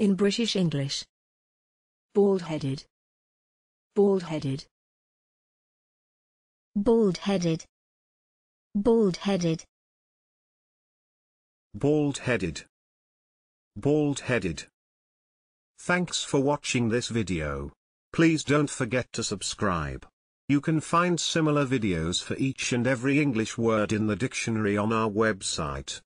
in British English. Bald-headed. Bald-headed. Bald-headed. Bald-headed. Bald-headed. Bald-headed. Thanks for watching this video. Please don't forget to subscribe. You can find similar videos for each and every English word in the dictionary on our website.